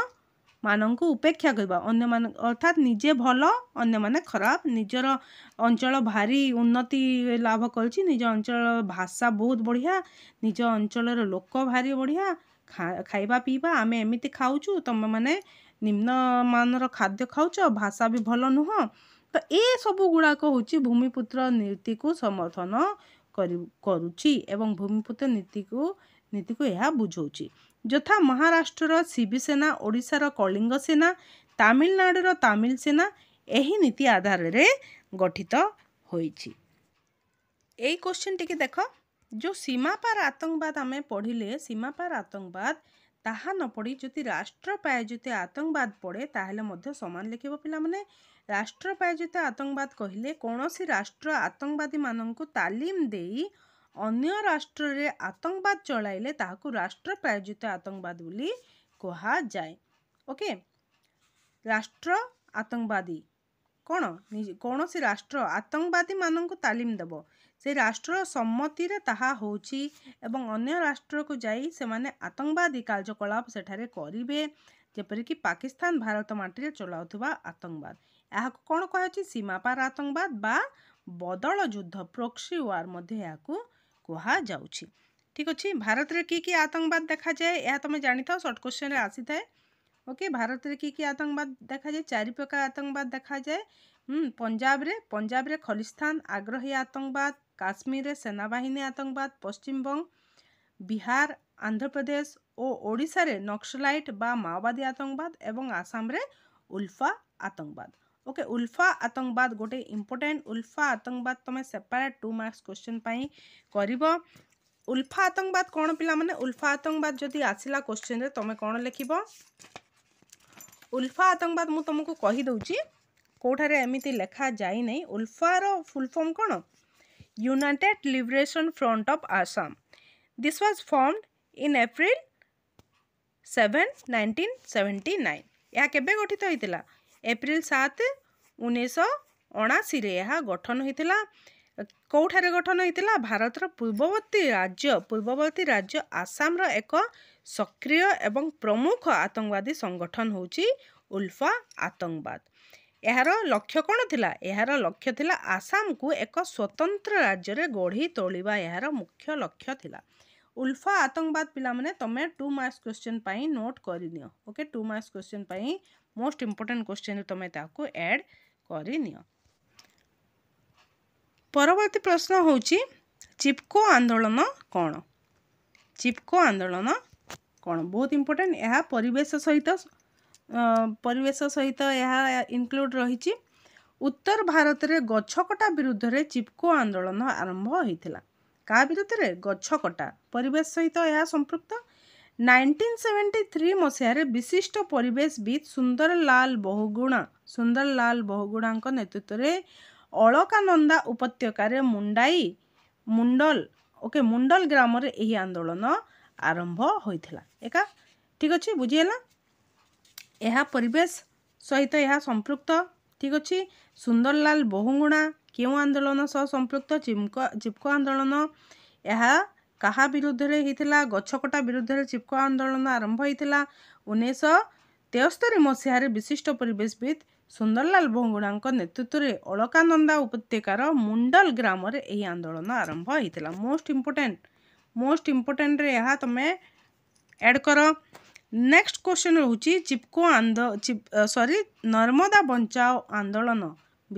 ମାନଙ୍କୁ ଉପେକ୍ଷା କରିବା ଅନ୍ୟମାନେ ଅର୍ଥାତ୍ ନିଜେ ଭଲ ଅନ୍ୟମାନେ ଖରାପ ନିଜର ଅଞ୍ଚଳ ଭାରି ଉନ୍ନତି ଲାଭ କରୁଛି ନିଜ ଅଞ୍ଚଳ ଭାଷା ବହୁତ ବଢ଼ିଆ ନିଜ ଅଞ୍ଚଳର ଲୋକ ଭାରି ବଢ଼ିଆ ଖାଇବା ପିଇବା ଆମେ ଏମିତି ଖାଉଛୁ ତୁମେମାନେ ନିମ୍ନମାନର ଖାଦ୍ୟ ଖାଉଛ ଭାଷା ବି ଭଲ ନୁହଁ ତ ଏସବୁ ଗୁଡ଼ାକ ହେଉଛି ଭୂମିପୁତ୍ର ନୀତିକୁ ସମର୍ଥନ କରୁଛି ଏବଂ ଭୂମିପୁତ୍ର ନୀତିକୁ ନୀତିକୁ ଏହା ବୁଝଉଛି ଯଥା ମହାରାଷ୍ଟ୍ରର ଶିବିସେନା ଓଡ଼ିଶାର କଳିଙ୍ଗ ସେନା ତାମିଲନାଡ଼ୁର ତାମିଲ ସେନା ଏହି ନୀତି ଆଧାରରେ ଗଠିତ ହୋଇଛି ଏଇ କୋଶ୍ଚିନ୍ ଟିକେ ଦେଖ ଯେଉଁ ସୀମାପାର ଆତଙ୍କବାଦ ଆମେ ପଢ଼ିଲେ ସୀମାପାର ଆତଙ୍କବାଦ ତାହା ନ ପଢ଼ି ଯଦି ରାଷ୍ଟ୍ରପ୍ରାୟୋଜିତ ଆତଙ୍କବାଦ ପଡ଼େ ତାହେଲେ ମଧ୍ୟ ସମାନ ଲେଖିବ ପିଲାମାନେ ରାଷ୍ଟ୍ରପ୍ରାୟୋଜିତ ଆତଙ୍କବାଦ କହିଲେ କୌଣସି ରାଷ୍ଟ୍ର ଆତଙ୍କବାଦୀମାନଙ୍କୁ ତାଲିମ ଦେଇ ଅନ୍ୟ ରାଷ୍ଟ୍ରରେ ଆତଙ୍କବାଦ ଚଳାଇଲେ ତାହାକୁ ରାଷ୍ଟ୍ର ପ୍ରାୟୋଜିତ ଆତଙ୍କବାଦ ବୋଲି କୁହାଯାଏ ଓକେ ରାଷ୍ଟ୍ର ଆତଙ୍କବାଦୀ କ'ଣ କୌଣସି ରାଷ୍ଟ୍ର ଆତଙ୍କବାଦୀମାନଙ୍କୁ ତାଲିମ ଦେବ ସେ ରାଷ୍ଟ୍ରର ସମ୍ମତିରେ ତାହା ହେଉଛି ଏବଂ ଅନ୍ୟ ରାଷ୍ଟ୍ରକୁ ଯାଇ ସେମାନେ ଆତଙ୍କବାଦୀ କାର୍ଯ୍ୟକଳାପ ସେଠାରେ କରିବେ ଯେପରିକି ପାକିସ୍ତାନ ଭାରତ ମାଟିରେ ଚଳାଉଥିବା ଆତଙ୍କବାଦ ଏହାକୁ କ'ଣ କୁହାଯାଉଛି ସୀମାପାର ଆତଙ୍କବାଦ ବା ବଦଳ ଯୁଦ୍ଧ ପ୍ରୋକ୍ସି ୱାର୍ ମଧ୍ୟ ଏହାକୁ କୁହାଯାଉଛି ଠିକ୍ ଅଛି ଭାରତରେ କି କି ଆତଙ୍କବାଦ ଦେଖାଯାଏ ଏହା ତୁମେ ଜାଣିଥାଅ ସର୍ଟ କ୍ୱେଶ୍ଚନ୍ରେ ଆସିଥାଏ ଓକେ ଭାରତରେ କି କି ଆତଙ୍କବାଦ ଦେଖାଯାଏ ଚାରି ପ୍ରକାର ଆତଙ୍କବାଦ ଦେଖାଯାଏ ପଞ୍ଜାବରେ ପଞ୍ଜାବରେ ଖଲିସ୍ତାନ ଆଗ୍ରହୀ ଆତଙ୍କବାଦ କାଶ୍ମୀରରେ ସେନାବାହିନୀ ଆତଙ୍କବାଦ ପଶ୍ଚିମବଙ୍ଗ ବିହାର ଆନ୍ଧ୍ରପ୍ରଦେଶ ଓ ଓଡ଼ିଶାରେ ନକ୍ସଲାଇଟ୍ ବା ମାଓବାଦୀ ଆତଙ୍କବାଦ ଏବଂ ଆସାମରେ ଉଲ୍ଫା ଆତଙ୍କବାଦ ओके उल्फा आतंकवाद गोटे इम्पोर्टेन्ट उल्फा आतंकवाद तुम सेपरेट टू मार्क्स क्वेश्चन कर उल्फा आतंकवाद कौन पे उल्फा आतंकवाद जदि आसला क्वेश्चन तुम कौन लिख उल्फा आतंकवाद मु तुमको कहीदे কোঠারে এমিতি লেখা যাই নাই উল্ফার ফুল ফর্ম কোণ United Liberation Front of Assam this was formed in April seven nineteen seventy nine ଏହା କେବେ ଗଠିତ ହୋଇଥିଲା ଏପ୍ରିଲ ସାତ ଉଣେଇଶହ ଅଣାଅଶୀରେ ଏହା ଗଠନ ହୋଇଥିଲା କେଉଁଠାରେ ଗଠନ ହୋଇଥିଲା ଭାରତର ପୂର୍ବବର୍ତ୍ତୀ ରାଜ୍ୟ ପୂର୍ବବର୍ତ୍ତୀ ରାଜ୍ୟ ଆସାମର ଏକ ସକ୍ରିୟ ଏବଂ ପ୍ରମୁଖ ଆତଙ୍କବାଦୀ ସଂଗଠନ ହେଉଛି ଉଲ୍ଫା ଆତଙ୍କବାଦ ଏହାର ଲକ୍ଷ୍ୟ କ'ଣ ଥିଲା ଏହାର ଲକ୍ଷ୍ୟ ଥିଲା ଆସାମକୁ ଏକ ସ୍ୱତନ୍ତ୍ର ରାଜ୍ୟରେ ଗଢ଼ି ତୋଳିବା ଏହାର ମୁଖ୍ୟ ଲକ୍ଷ୍ୟ ଥିଲା ଉଲ୍ଫା ଆତଙ୍କବାଦ ପିଲାମାନେ ତୁମେ ଟୁ ମାର୍କସ୍ କ୍ୱେଶ୍ଚିନ୍ ପାଇଁ ନୋଟ୍ କରିନିଅ ଓକେ ଟୁ ମାର୍କସ୍ କ୍ୱେଶ୍ଚିନ୍ ପାଇଁ ମୋଷ୍ଟ ଇମ୍ପୋର୍ଟାଣ୍ଟ କ୍ୱେଶ୍ଚିନ୍ ତୁମେ ତାକୁ ଆଡ଼୍ କରିନିଅ ପରବର୍ତ୍ତୀ ପ୍ରଶ୍ନ ହେଉଛି ଚିପକୋ ଆନ୍ଦୋଳନ କ'ଣ ଚିପକୋ ଆନ୍ଦୋଳନ କ'ଣ ବହୁତ ଇମ୍ପୋର୍ଟାଣ୍ଟ ଏହା ପରିବେଶ ସହିତ ପରିବେଶ ସହିତ ଏହା ଇନକ୍ଲୁଡ଼ ରହିଛି ଉତ୍ତର ଭାରତରେ ଗଛ କଟା ବିରୁଦ୍ଧରେ ଚିପକୋ ଆନ୍ଦୋଳନ ଆରମ୍ଭ ହୋଇଥିଲା କାହା ବିରୁଦ୍ଧରେ ଗଛ କଟା ପରିବେଶ ସହିତ ଏହା ସମ୍ପୃକ୍ତ ନାଇଣ୍ଟିନ୍ ସେଭେଣ୍ଟି ଥ୍ରୀ ମସିହାରେ ବିଶିଷ୍ଟ ପରିବେଶବିତ୍ ସୁନ୍ଦରଲାଲ ବହୁଗୁଣା ସୁନ୍ଦରଲାଲ ବହୁଗୁଣାଙ୍କ ନେତୃତ୍ୱରେ ଅଳକାନନ୍ଦା ଉପତ୍ୟକାରେ ମୁଣ୍ଡାଇ ମୁଣ୍ଡଲ ଓକେ ମୁଣ୍ଡଲ ଗ୍ରାମରେ ଏହି ଆନ୍ଦୋଳନ ଆରମ୍ଭ ହୋଇଥିଲା ଏକା ଠିକ୍ ଅଛି ବୁଝିହେଲା ଏହା ପରିବେଶ ସହିତ ଏହା ସମ୍ପୃକ୍ତ ଠିକ୍ ଅଛି ସୁନ୍ଦରଲାଲ ବହୁଗୁଣା କେଉଁ ଆନ୍ଦୋଳନ ସହ ସମ୍ପୃକ୍ତ ଚିପକ ଚିପକ ଆନ୍ଦୋଳନ ଏହା କାହା ବିରୁଦ୍ଧରେ ହୋଇଥିଲା ଗଛକଟା ବିରୁଦ୍ଧରେ ଚିପକ ଆନ୍ଦୋଳନ ଆରମ୍ଭ ହୋଇଥିଲା ଉଣେଇଶହ ତେସ୍ତରୀ ମସିହାରେ ବିଶିଷ୍ଟ ପରିବେଶବିତ୍ ସୁନ୍ଦରଲାଲ ବଙ୍ଗୁଣାଙ୍କ ନେତୃତ୍ୱରେ ଅଳକାନନ୍ଦା ଉପତ୍ୟକାର ମୁଣ୍ଡଲ ଗ୍ରାମରେ ଏହି ଆନ୍ଦୋଳନ ଆରମ୍ଭ ହୋଇଥିଲା ମୋଷ୍ଟ ଇମ୍ପୋର୍ଟାଣ୍ଟ ମୋଷ୍ଟ ଇମ୍ପୋର୍ଟାଣ୍ଟରେ ଏହା ତୁମେ ଆଡ଼୍ କର ନେକ୍ସଟ କ୍ୱେଶ୍ଚନ୍ ରହୁଛି ଚିପକୋ ଆନ୍ଦ ସରି ନର୍ମଦା ବଞ୍ଚାଓ ଆନ୍ଦୋଳନ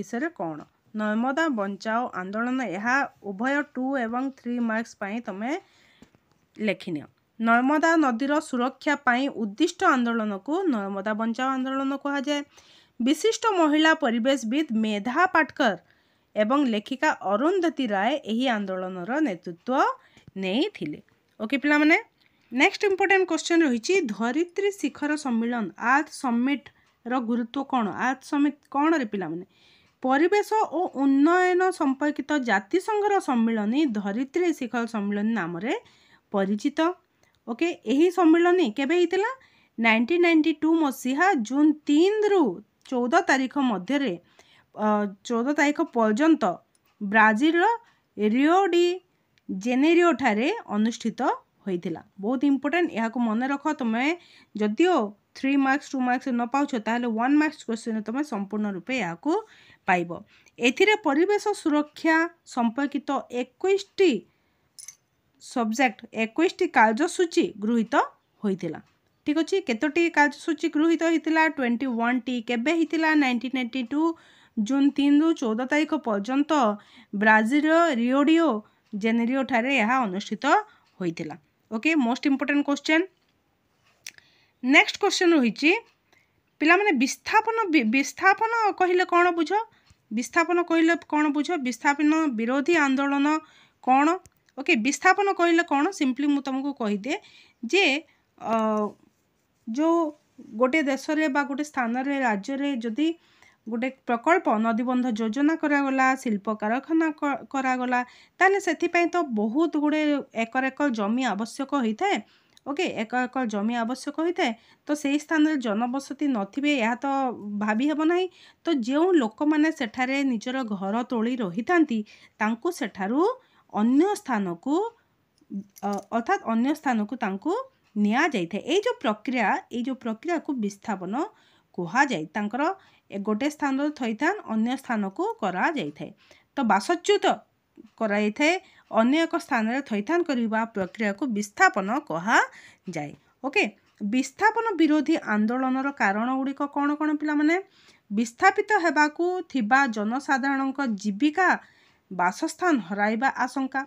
ବିଷୟରେ କ'ଣ ନର୍ମଦା ବଞ୍ଚାଓ ଆନ୍ଦୋଳନ ଏହା ଉଭୟ ଟୁ ଏବଂ ଥ୍ରୀ ମାର୍କସ୍ ପାଇଁ ତୁମେ ଲେଖିନିଅ ନର୍ମଦା ନଦୀର ସୁରକ୍ଷା ପାଇଁ ଉଦ୍ଦିଷ୍ଟ ଆନ୍ଦୋଳନକୁ ନର୍ମଦା ବଞ୍ଚାଓ ଆନ୍ଦୋଳନ କୁହାଯାଏ ବିଶିଷ୍ଟ ମହିଳା ପରିବେଶବିତ୍ ମେଧା ପାଟକର ଏବଂ ଲେଖିକା ଅରୁନ୍ଧତୀ ରାୟ ଏହି ଆନ୍ଦୋଳନର ନେତୃତ୍ୱ ନେଇଥିଲେ ଓକେ ପିଲାମାନେ ନେକ୍ସଟ ଇମ୍ପୋର୍ଟାଣ୍ଟ କ୍ୱେଶ୍ଚନ୍ ରହିଛି ଧରିତ୍ରୀ ଶିଖର ସମ୍ମିଳନ ଆର୍ଥ ସମିଟ୍ର ଗୁରୁତ୍ୱ କ'ଣ ଆର୍ଥ ସମିଟ୍ କ'ଣରେ ପିଲାମାନେ ପରିବେଶ ଓ ଉନ୍ନୟନ ସମ୍ପର୍କିତ ଜାତିସଂଘର ସମ୍ମିଳନୀ ଧରିତ୍ରୀ ଶିଖର ସମ୍ମିଳନୀ ନାମରେ ପରିଚିତ ଓକେ ଏହି ସମ୍ମିଳନୀ କେବେ ହେଇଥିଲା ନାଇଣ୍ଟିନ୍ ନାଇଣ୍ଟି ଟୁ ମସିହା ଜୁନ୍ ତିନିରୁ ଚଉଦ ତାରିଖ ମଧ୍ୟରେ ଚଉଦ ତାରିଖ ପର୍ଯ୍ୟନ୍ତ ବ୍ରାଜିଲର ରିଓ ରିଓଡ଼ି ଜେନେରିଓଠାରେ ଅନୁଷ୍ଠିତ ହୋଇଥିଲା ବହୁତ ଇମ୍ପୋର୍ଟାଣ୍ଟ ଏହାକୁ ମନେ ରଖ ତୁମେ ଯଦିଓ ଥ୍ରୀ ମାର୍କସ୍ ଟୁ ମାର୍କସ୍ ନ ପାଉଛ ତାହେଲେ ୱାନ୍ ମାର୍କସ୍ କ୍ୱେଶ୍ଚିନ୍ରେ ତୁମେ ସମ୍ପୂର୍ଣ୍ଣ ରୂପେ ଏହାକୁ ପାଇବ ଏଥିରେ ପରିବେଶ ସୁରକ୍ଷା ସମ୍ପର୍କିତ ଏକୋଇଶଟି ସବଜେକ୍ଟ ଏକୋଇଶଟି କାର୍ଯ୍ୟସୂଚୀ ଗୃହୀତ ହୋଇଥିଲା ଠିକ୍ ଅଛି କେତୋଟି କାର୍ଯ୍ୟସୂଚୀ ଗୃହୀତ ହୋଇଥିଲା ଟ୍ୱେଣ୍ଟି ୱାନ୍ଟି କେବେ ହୋଇଥିଲା ନାଇଣ୍ଟିନ୍ ଏଇଟି ଟୁ ଜୁନ୍ ତିନିରୁ ଚଉଦ ତାରିଖ ପର୍ଯ୍ୟନ୍ତ ବ୍ରାଜିଲର ରିଓଡ଼ିଓ ଜେନେରିଓ ଠାରେ ଏହା ଅନୁଷ୍ଠିତ ହୋଇଥିଲା okay most important question next question ରହିଛି ପିଲାମାନେ ବିସ୍ଥାପନ ବିସ୍ଥାପନ କହିଲେ କ'ଣ ବୁଝ ବିସ୍ଥାପନ କହିଲେ କ'ଣ ବୁଝ ବିସ୍ଥାପନ ବିରୋଧୀ ଆନ୍ଦୋଳନ କ'ଣ ଓକେ ବିସ୍ଥାପନ କହିଲେ କ'ଣ ସିମ୍ପଲି ମୁଁ ତୁମକୁ କହିଦିଏ ଯେ ଯେଉଁ ଗୋଟେ ଦେଶରେ ବା ଗୋଟେ ସ୍ଥାନରେ ରାଜ୍ୟରେ ଯଦି ଗୋଟେ ପ୍ରକଳ୍ପ ନଦୀବନ୍ଧ ଯୋଜନା କରାଗଲା ଶିଳ୍ପ କାରଖାନା କରାଗଲା ତାହେଲେ ସେଥିପାଇଁ ତ ବହୁତ ଗୁଡ଼େ ଏକର ଏକ ଜମି ଆବଶ୍ୟକ ହୋଇଥାଏ ଓକେ ଏକ ଏକ ଜମି ଆବଶ୍ୟକ ହୋଇଥାଏ ତ ସେହି ସ୍ଥାନରେ ଜନବସତି ନଥିବେ ଏହା ତ ଭାବି ହେବ ନାହିଁ ତ ଯେଉଁ ଲୋକମାନେ ସେଠାରେ ନିଜର ଘର ତୋଳି ରହିଥାନ୍ତି ତାଙ୍କୁ ସେଠାରୁ ଅନ୍ୟ ସ୍ଥାନକୁ ଅର୍ଥାତ୍ ଅନ୍ୟ ସ୍ଥାନକୁ ତାଙ୍କୁ ନିଆଯାଇଥାଏ ଏଇ ଯେଉଁ ପ୍ରକ୍ରିୟା ଏଇ ଯେଉଁ ପ୍ରକ୍ରିୟାକୁ ବିସ୍ଥାପନ କୁହାଯାଏ ତାଙ୍କର ଗୋଟେ ସ୍ଥାନରୁ ଥଇଥାନ ଅନ୍ୟ ସ୍ଥାନକୁ କରାଯାଇଥାଏ ତ ବାସଚ୍ୟୁତ କରାଯାଇଥାଏ ଅନ୍ୟ ଏକ ସ୍ଥାନରେ ଥଇଥାନ କରିବା ପ୍ରକ୍ରିୟାକୁ ବିସ୍ଥାପନ କୁହାଯାଏ ଓକେ ବିସ୍ଥାପନ ବିରୋଧୀ ଆନ୍ଦୋଳନର କାରଣ ଗୁଡ଼ିକ କ'ଣ କ'ଣ ପିଲାମାନେ ବିସ୍ଥାପିତ ହେବାକୁ ଥିବା ଜନସାଧାରଣଙ୍କ ଜୀବିକା ବାସସ୍ଥାନ ହରାଇବା ଆଶଙ୍କା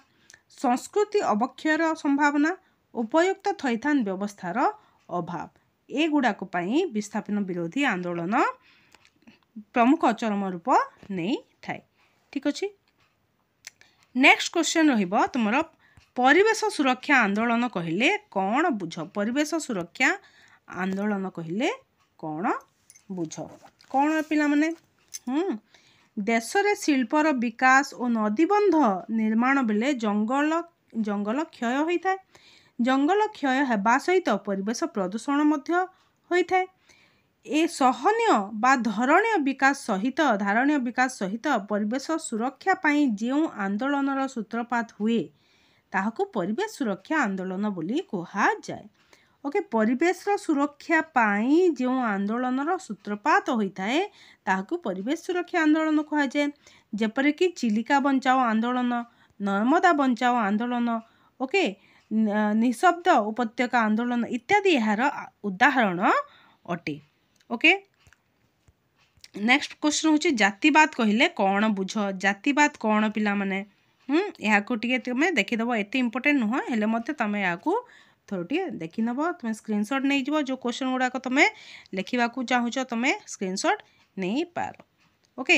ସଂସ୍କୃତି ଅବକ୍ଷୟର ସମ୍ଭାବନା ଉପଯୁକ୍ତ ଥଇଥାନ ବ୍ୟବସ୍ଥାର ଅଭାବ ଏଗୁଡ଼ାକ ପାଇଁ ବିସ୍ଥାପନ ବିରୋଧୀ ଆନ୍ଦୋଳନ ପ୍ରମୁଖ ଚରମ ରୂପ ନେଇଥାଏ ଠିକ୍ ଅଛି ନେକ୍ସଟ କ୍ୱେଶ୍ଚନ୍ ରହିବ ତୁମର ପରିବେଶ ସୁରକ୍ଷା ଆନ୍ଦୋଳନ କହିଲେ କ'ଣ ବୁଝ ପରିବେଶ ସୁରକ୍ଷା ଆନ୍ଦୋଳନ କହିଲେ କ'ଣ ବୁଝ କ'ଣ ପିଲାମାନେ ହୁଁ ଦେଶରେ ଶିଳ୍ପର ବିକାଶ ଓ ନଦୀବନ୍ଧ ନିର୍ମାଣ ବେଳେ ଜଙ୍ଗଲ ଜଙ୍ଗଲ କ୍ଷୟ ହୋଇଥାଏ ଜଙ୍ଗଲ କ୍ଷୟ ହେବା ସହିତ ପରିବେଶ ପ୍ରଦୂଷଣ ମଧ୍ୟ ହୋଇଥାଏ ଏ ସହନୀୟ ବା ଧରଣୀୟ ବିକାଶ ସହିତ ଧାରଣୀୟ ବିକାଶ ସହିତ ପରିବେଶ ସୁରକ୍ଷା ପାଇଁ ଯେଉଁ ଆନ୍ଦୋଳନର ସୂତ୍ରପାତ ହୁଏ ତାହାକୁ ପରିବେଶ ସୁରକ୍ଷା ଆନ୍ଦୋଳନ ବୋଲି କୁହାଯାଏ ଓକେ ପରିବେଶର ସୁରକ୍ଷା ପାଇଁ ଯେଉଁ ଆନ୍ଦୋଳନର ସୂତ୍ରପାତ ହୋଇଥାଏ ତାହାକୁ ପରିବେଶ ସୁରକ୍ଷା ଆନ୍ଦୋଳନ କୁହାଯାଏ ଯେପରିକି ଚିଲିକା ବଞ୍ଚାଓ ଆନ୍ଦୋଳନ ନର୍ମଦା ବଞ୍ଚାଓ ଆନ୍ଦୋଳନ ଓକେ ନିଶବ୍ଦ ଉପତ୍ୟକା ଆନ୍ଦୋଳନ ଇତ୍ୟାଦି ଏହାର ଉଦାହରଣ ଅଟେ ଓକେ ନେକ୍ସଟ କ୍ୱେଶ୍ଚନ୍ ହେଉଛି ଜାତିବାଦ କହିଲେ କ'ଣ ବୁଝ ଜାତିବାଦ କ'ଣ ପିଲାମାନେ ହୁଁ ଏହାକୁ ଟିକେ ତୁମେ ଦେଖିଦେବ ଏତେ ଇମ୍ପୋର୍ଟାଣ୍ଟ ନୁହଁ ହେଲେ ମଧ୍ୟ ତୁମେ ଏହାକୁ ଥର ଟିକେ ଦେଖିନେବ ତୁମେ ସ୍କ୍ରିନଶଟ୍ ନେଇଯିବ ଯେଉଁ କ୍ୱେଶ୍ଚନ୍ ଗୁଡ଼ାକ ତୁମେ ଲେଖିବାକୁ ଚାହୁଁଛ ତୁମେ ସ୍କ୍ରିନଶଟ୍ ନେଇପାର ଓକେ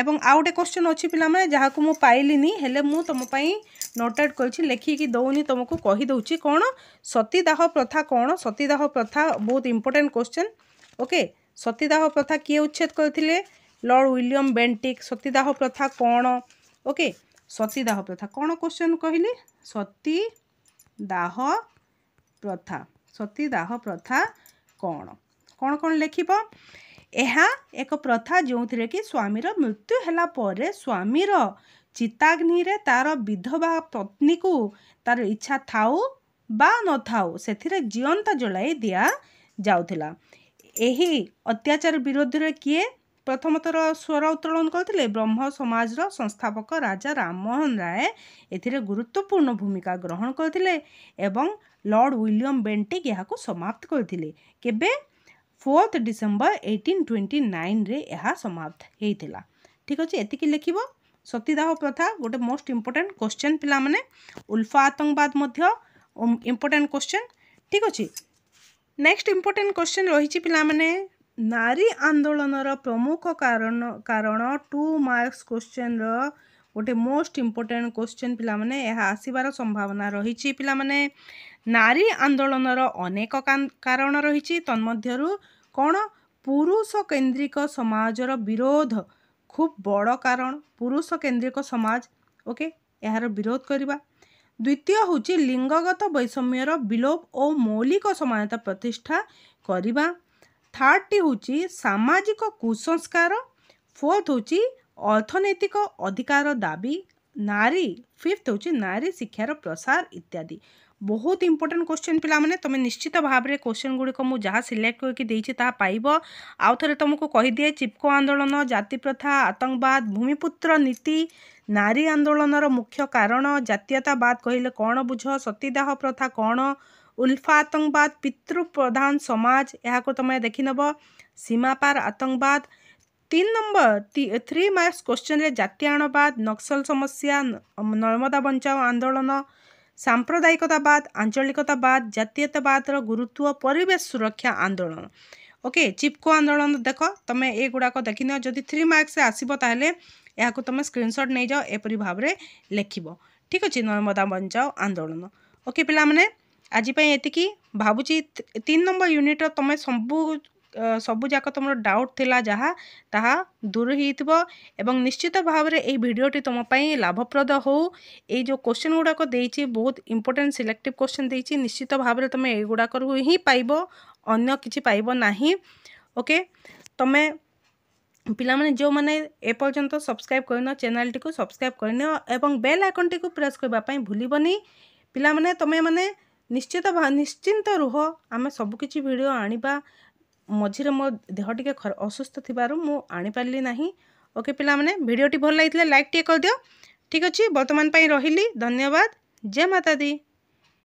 ଏବଂ ଆଉ ଗୋଟେ କ୍ୱେଶ୍ଚନ୍ ଅଛି ପିଲାମାନେ ଯାହାକୁ ମୁଁ ପାଇଲିନି ହେଲେ ମୁଁ ତୁମ ପାଇଁ ନୋଟେଟ୍ କରିଛି ଲେଖିକି ଦେଉନି ତୁମକୁ କହିଦେଉଛି କ'ଣ ସତୀଦାହ ପ୍ରଥା କ'ଣ ସତୀଦାହ ପ୍ରଥା ବହୁତ ଇମ୍ପୋର୍ଟାଣ୍ଟ କ୍ୱେଶ୍ଚନ୍ ଓକେ ସତୀଦାହ ପ୍ରଥା କିଏ ଉଚ୍ଛେଦ କରିଥିଲେ ଲର୍ଡ଼ ୱିଲିୟମ୍ ବେଣ୍ଟିକ୍ ସତୀଦାହ ପ୍ରଥା କ'ଣ ଓକେ ସତୀଦାହ ପ୍ରଥା କ'ଣ କୋଶ୍ଚିନ୍ କହିଲେ ସତୀ ଦାହ ପ୍ରଥା ସତୀଦାହ ପ୍ରଥା କ'ଣ କ'ଣ କ'ଣ ଲେଖିବ ଏହା ଏକ ପ୍ରଥା ଯେଉଁଥିରେ କି ସ୍ୱାମୀର ମୃତ୍ୟୁ ହେଲା ପରେ ସ୍ୱାମୀର ଚିତାଗ୍ନିରେ ତା'ର ବିଧବା ପତ୍ନୀକୁ ତା'ର ଇଚ୍ଛା ଥାଉ ବା ନଥାଉ ସେଥିରେ ଜୀଅନ୍ତ ଜଳାଇ ଦିଆଯାଉଥିଲା ଏହି ଅତ୍ୟାଚାର ବିରୋଧରେ କିଏ ପ୍ରଥମଥର ସ୍ୱର ଉତ୍ତୋଳନ କରିଥିଲେ ବ୍ରହ୍ମ ସମାଜର ସଂସ୍ଥାପକ ରାଜା ରାମମୋହନ ରାୟ ଏଥିରେ ଗୁରୁତ୍ୱପୂର୍ଣ୍ଣ ଭୂମିକା ଗ୍ରହଣ କରିଥିଲେ ଏବଂ ଲର୍ଡ଼ ୱିଲିୟମ୍ ବେଣ୍ଟିକ୍ ଏହାକୁ ସମାପ୍ତ କରିଥିଲେ କେବେ ଫୋର୍ଥ ଡିସେମ୍ବର ଏଇଟିନ୍ ଟ୍ୱେଣ୍ଟି ନାଇନ୍ରେ ଏହା ସମାପ୍ତ ହେଇଥିଲା ଠିକ୍ ଅଛି ଏତିକି ଲେଖିବ ସତୀଦାହ ପ୍ରଥା ଗୋଟେ ମୋଷ୍ଟ ଇମ୍ପୋର୍ଟାଣ୍ଟ କୋଶ୍ଚେନ୍ ପିଲାମାନେ ଉଲ୍ଫା ଆତଙ୍କବାଦ ମଧ୍ୟ ଇମ୍ପୋର୍ଟାଣ୍ଟ କୋଶ୍ଚେନ୍ ଠିକ୍ ଅଛି ନେକ୍ସଟ ଇମ୍ପୋର୍ଟାଣ୍ଟ କ୍ୱେଶ୍ଚିନ୍ ରହିଛି ପିଲାମାନେ ନାରୀ ଆନ୍ଦୋଳନର ପ୍ରମୁଖ କାରଣ କାରଣ ଟୁ ମାର୍କସ କ୍ୱେଶ୍ଚିନ୍ର ଗୋଟେ ମୋଷ୍ଟ ଇମ୍ପୋର୍ଟାଣ୍ଟ କ୍ୱେଶ୍ଚିନ୍ ପିଲାମାନେ ଏହା ଆସିବାର ସମ୍ଭାବନା ରହିଛି ପିଲାମାନେ ନାରୀ ଆନ୍ଦୋଳନର ଅନେକ କାରଣ ରହିଛି ତନ୍ମଧ୍ୟରୁ କ'ଣ ପୁରୁଷ କେନ୍ଦ୍ରିକ ସମାଜର ବିରୋଧ ଖୁବ୍ ବଡ଼ କାରଣ ପୁରୁଷ କେନ୍ଦ୍ରିକ ସମାଜ ଓକେ ଏହାର ବିରୋଧ କରିବା ଦ୍ୱିତୀୟ ହେଉଛି ଲିଙ୍ଗଗତ ବୈଷମ୍ୟର ବିଲୋପ ଓ ମୌଳିକ ସମାନତା ପ୍ରତିଷ୍ଠା କରିବା ଥାର୍ଡ଼ଟି ହେଉଛି ସାମାଜିକ କୁସଂସ୍କାର ଫୋର୍ଥ ହେଉଛି ଅର୍ଥନୈତିକ ଅଧିକାର ଦାବି ନାରୀ ଫିଫ୍ଥ ହେଉଛି ନାରୀ ଶିକ୍ଷାର ପ୍ରସାର ଇତ୍ୟାଦି ବହୁତ ଇମ୍ପୋର୍ଟାଣ୍ଟ କୋଶ୍ଚିନ୍ ପିଲାମାନେ ତୁମେ ନିଶ୍ଚିତ ଭାବରେ କୋଶ୍ଚିନ୍ ଗୁଡ଼ିକ ମୁଁ ଯାହା ସିଲେକ୍ଟ କରିକି ଦେଇଛି ତାହା ପାଇବ ଆଉ ଥରେ ତୁମକୁ କହିଦିଏ ଚିପକୋ ଆନ୍ଦୋଳନ ଜାତିପ୍ରଥା ଆତଙ୍କବାଦ ଭୂମିପୁତ୍ର ନୀତି नारी आन्दोलनर मुख्य कारण जातीयतावाद कहिले कन बुझ सती देह प्रथा कल्फा आतङ्कवाद पितृ प्रधान समाज यहाँ तब सीमा पार आतङ्कवाद तिन नम्बर थ्री मर्कस किन जातीयबा नक्सल समस्या नर्मदा बञ्चाओ आन्दोलन साम्प्रदायिकतावाद आन्छलिकतावाद जातीयतावाद र गुरुत्व परिवेश सुरक्षा आन्दोलन ओके चिप्क आन्दोलन देख तम एगुडाक देखिने जुन थ्री मर्कस आस ଏହାକୁ ତୁମେ ସ୍କ୍ରିନସଟ୍ ନେଇଯାଅ ଏପରି ଭାବରେ ଲେଖିବ ଠିକ୍ ଅଛି ନର୍ମଦା ବଞ୍ଚାଅ ଆନ୍ଦୋଳନ ଓକେ ପିଲାମାନେ ଆଜି ପାଇଁ ଏତିକି ଭାବୁଛି ତିନି ନମ୍ବର ୟୁନିଟ୍ର ତୁମେ ସବୁ ସବୁଯାକ ତୁମର ଡାଉଟ୍ ଥିଲା ଯାହା ତାହା ଦୂର ହେଇଥିବ ଏବଂ ନିଶ୍ଚିତ ଭାବରେ ଏହି ଭିଡ଼ିଓଟି ତୁମ ପାଇଁ ଲାଭପ୍ରଦ ହେଉ ଏଇ ଯେଉଁ କୋଶ୍ଚିନ୍ ଗୁଡ଼ାକ ଦେଇଛି ବହୁତ ଇମ୍ପୋର୍ଟାଣ୍ଟ ସିଲେକ୍ଟିଭ୍ କୋଶ୍ଚିନ୍ ଦେଇଛି ନିଶ୍ଚିତ ଭାବରେ ତୁମେ ଏଗୁଡ଼ାକରୁ ହିଁ ପାଇବ ଅନ୍ୟ କିଛି ପାଇବ ନାହିଁ ଓକେ ତୁମେ ପିଲାମାନେ ଯେଉଁମାନେ ଏପର୍ଯ୍ୟନ୍ତ ସବସ୍କ୍ରାଇବ୍ କରିନ ଚ୍ୟାନେଲ୍ଟିକୁ ସବସ୍କ୍ରାଇବ୍ କରିନିଅ ଏବଂ ବେଲ୍ ଆଇକନ୍ଟିକୁ ପ୍ରେସ୍ କରିବା ପାଇଁ ଭୁଲିବନି ପିଲାମାନେ ତୁମେମାନେ ନିଶ୍ଚିତ ନିଶ୍ଚିନ୍ତ ରୁହ ଆମେ ସବୁକିଛି ଭିଡ଼ିଓ ଆଣିବା ମଝିରେ ମୋ ଦେହ ଟିକେ ଅସୁସ୍ଥ ଥିବାରୁ ମୁଁ ଆଣିପାରିଲି ନାହିଁ ଓକେ ପିଲାମାନେ ଭିଡ଼ିଓଟି ଭଲ ଲାଗିଥିଲେ ଲାଇକ୍ ଟିକେ କରିଦିଅ ଠିକ୍ ଅଛି ବର୍ତ୍ତମାନ ପାଇଁ ରହିଲି ଧନ୍ୟବାଦ ଜୟ ମାତା ଦି